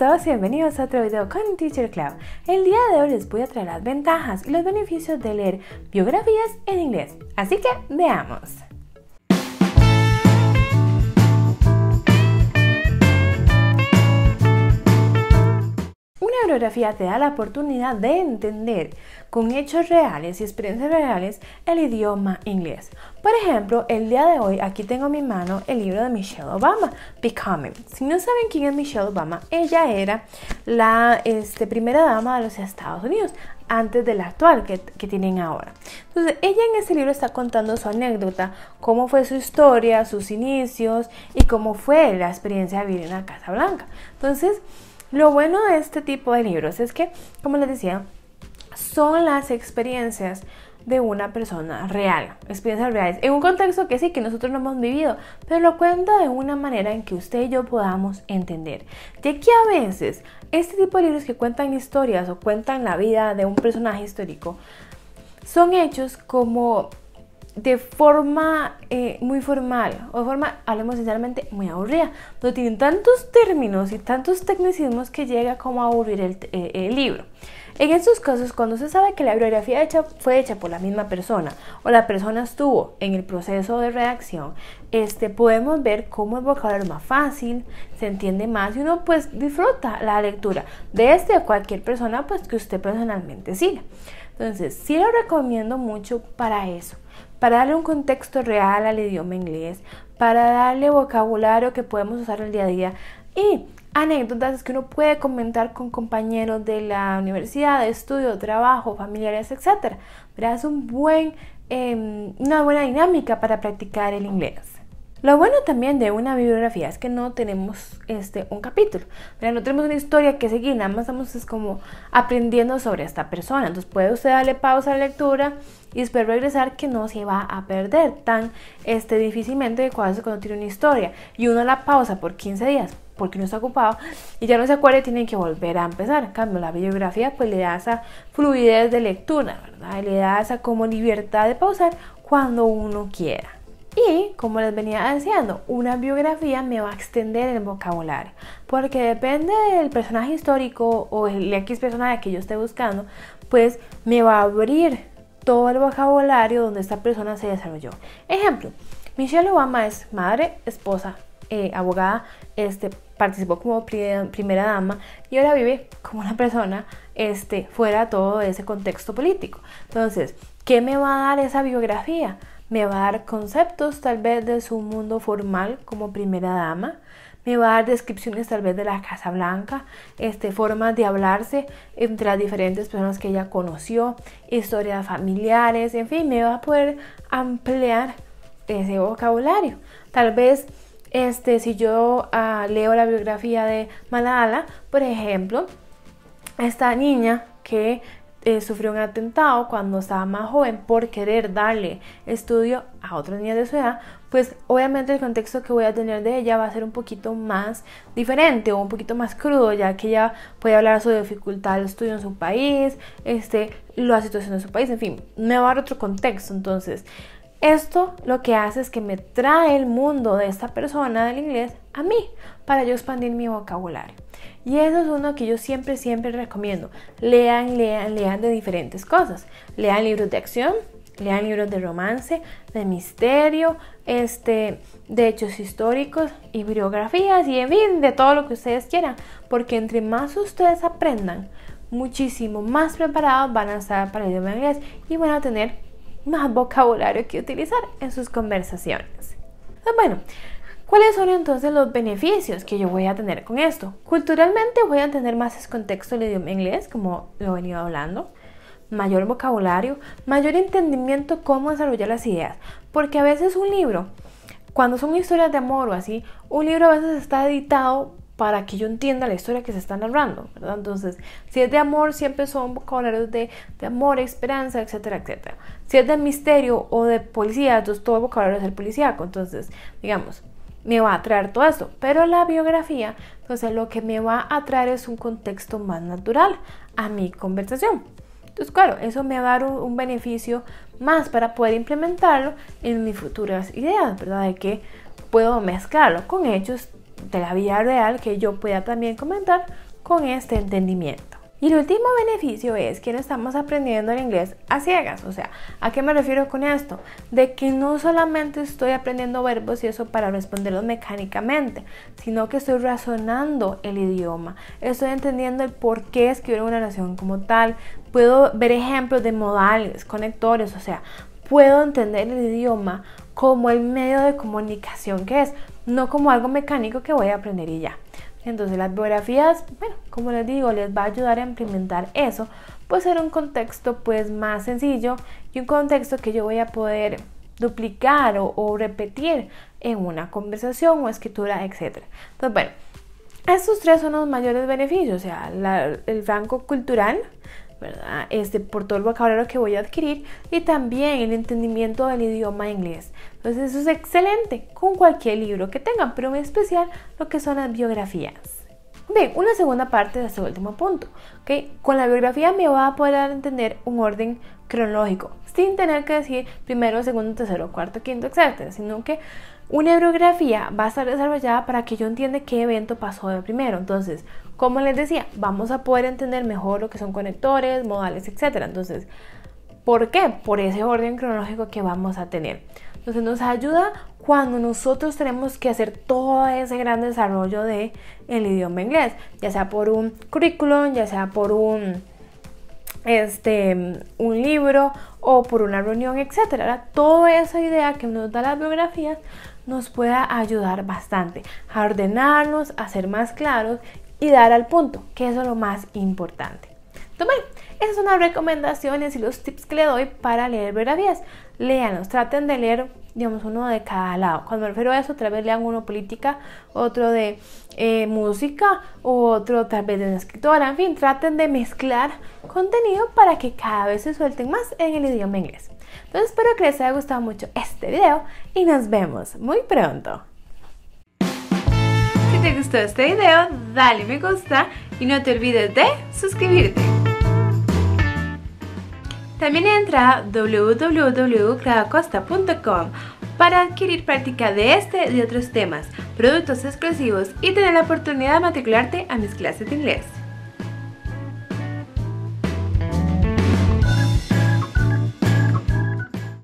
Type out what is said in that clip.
todos y bienvenidos a otro video con Teacher Cloud. El día de hoy les voy a traer las ventajas y los beneficios de leer biografías en inglés. Así que veamos. te da la oportunidad de entender con hechos reales y experiencias reales el idioma inglés. Por ejemplo, el día de hoy aquí tengo en mi mano el libro de Michelle Obama, Becoming. Si no saben quién es Michelle Obama, ella era la este, primera dama de los Estados Unidos antes de la actual que, que, tienen ahora. Entonces, ella en ese libro está contando su anécdota, cómo fue su historia, sus inicios y cómo fue la experiencia de vivir en la Casa Blanca. Entonces, lo bueno de este tipo de libros es que, como les decía, son las experiencias de una persona real, experiencias reales, en un contexto que sí, que nosotros no hemos vivido, pero lo cuenta de una manera en que usted y yo podamos entender. Ya que a veces este tipo de libros que cuentan historias o cuentan la vida de un personaje histórico, son hechos como de forma eh, muy formal o de forma, hablemos sinceramente, muy aburrida. Pero tienen tantos términos y tantos tecnicismos que llega como a aburrir el, eh, libro. En estos casos, cuando se sabe que la bibliografía fue hecha por la misma persona o la persona estuvo en el proceso de redacción, este, podemos ver cómo el vocabulario es más fácil, se entiende más y uno pues disfruta la lectura de este o cualquier persona pues que usted personalmente siga. Entonces, sí lo recomiendo mucho para eso para darle un contexto real al idioma inglés, para darle vocabulario que podemos usar el día a día y anécdotas que uno puede comentar con compañeros de la universidad, de estudio, trabajo, familiares, etc. Pero es un buen, em, una buena dinámica para practicar el inglés. Lo bueno también de una bibliografía es que no tenemos este, un capítulo, no tenemos una historia que seguir, nada más estamos es como aprendiendo sobre esta persona. Entonces puede usted darle pausa a la lectura y después regresar que no se va a perder tan este, difícilmente cuando, cuando tiene una historia y uno la pausa por 15 días porque no está ocupado y ya no se acuerda y tiene que volver a empezar. En cambio, la bibliografía pues le da esa fluidez de lectura, ¿verdad? le da esa como libertad de pausar cuando uno quiera. Y, como les venía diciendo, una biografía me va a extender el vocabulario, porque depende del personaje histórico o el X personaje que yo esté buscando, pues me va a abrir todo el vocabulario donde esta persona se desarrolló. Ejemplo, Michelle Obama es madre, esposa, eh, abogada, este, participó como primera dama y ahora vive como una persona este, fuera todo ese contexto político. Entonces, ¿qué me va a dar esa biografía? Me va a dar conceptos tal vez de su mundo formal como primera dama. Me va a dar descripciones tal vez de la Casa Blanca, este, formas de hablarse entre las diferentes personas que ella conoció, historias familiares, en fin, me va a poder ampliar ese vocabulario. Tal vez este, si yo ah, leo la biografía de Malala, por ejemplo, esta niña que eh, sufrió un atentado cuando estaba más joven por querer darle estudio a otra niña de su edad, pues obviamente el contexto que voy a tener de ella va a ser un poquito más diferente o un poquito más crudo, ya que ella puede hablar sobre dificultad de estudio en su país, este, la situación en su país, en fin, me va a dar otro contexto. Entonces, esto lo que hace es que me trae el mundo de esta persona del inglés a mí para yo expandir mi vocabulario. Y eso es uno que yo siempre, siempre recomiendo. Lean, lean, lean de diferentes cosas. Lean libros de acción, lean libros de romance, de misterio, este, de hechos históricos y biografías y en fin, de todo lo que ustedes quieran. Porque entre más ustedes aprendan, muchísimo más preparados van a estar para el idioma inglés y van a tener más vocabulario que utilizar en sus conversaciones. Ah, bueno, ¿Cuáles son entonces los beneficios que yo voy a tener con esto? Culturalmente voy a tener más contexto del idioma inglés, como lo he venido hablando, mayor vocabulario, mayor entendimiento cómo desarrollar las ideas, porque a veces un libro, cuando son historias de amor o así, un libro a veces está editado para que yo entienda la historia que se está narrando, ¿verdad? Entonces, si es de amor, siempre son vocabularios de, amor, esperanza, etcétera, etcétera. Si es de misterio o de policía, entonces todo vocabulario es el policíaco. Entonces, digamos, me va a traer todo esto. Pero la biografía, entonces lo que me va a traer es un contexto más natural a mi conversación. Entonces, claro, eso me va a dar un, un beneficio más para poder implementarlo en mis futuras ideas, ¿verdad? De que puedo mezclarlo con hechos, de la vida real que yo pueda también comentar con este entendimiento. Y el último beneficio es que no estamos aprendiendo el inglés a ciegas. O sea, ¿a qué me refiero con esto? De que no solamente estoy aprendiendo verbos y eso para responderlos mecánicamente, sino que estoy razonando el idioma. Estoy entendiendo el por qué escribir una oración como tal. Puedo ver ejemplos de modales, conectores, o sea, puedo entender el idioma como el medio de comunicación que es, no como algo mecánico que voy a aprender y ya. Entonces las biografías, bueno, como les digo, les va a ayudar a implementar eso, pues ser un contexto pues más sencillo y un contexto que yo voy a poder duplicar o, repetir en una conversación o escritura, etc. Entonces, bueno, estos tres son los mayores beneficios, o sea, el franco cultural, ¿verdad? Este, por todo el vocabulario que voy a adquirir y también el entendimiento del idioma inglés. Entonces eso es excelente con cualquier libro que tengan, pero en especial lo que son las biografías. Bien, una segunda parte de este último punto. ¿okay? Con la biografía me va a poder entender un orden cronológico, sin tener que decir primero, segundo, tercero, cuarto, quinto, etcétera, sino que una bibliografía va a estar desarrollada para que yo entienda qué evento pasó de primero. Entonces, como les decía, vamos a poder entender mejor lo que son conectores, modales, etc. Entonces, ¿por qué? Por ese orden cronológico que vamos a tener. Entonces, nos ayuda cuando nosotros tenemos que hacer todo ese gran desarrollo del el idioma inglés, ya sea por un currículum, ya sea por un este, un libro o por una reunión, etcétera. Toda esa idea que nos da las biografías nos pueda ayudar bastante a ordenarnos, a ser más claros y dar al punto, que es lo más importante. Entonces, esas son las recomendaciones y los tips que le doy para leer biografías. Léanos, traten de leer digamos, uno de cada lado. Cuando me refiero a eso, tal vez le uno política, otro de eh, música, otro tal vez de una escritora, en fin, traten de mezclar contenido para que cada vez se suelten más en el idioma inglés. Entonces espero que les haya gustado mucho este video y nos vemos muy pronto. Si te gustó este video, dale me gusta y no te olvides de suscribirte. También entra a www.clavacosta.com para adquirir práctica de este y otros temas, productos exclusivos y tener la oportunidad de matricularte a mis clases de inglés.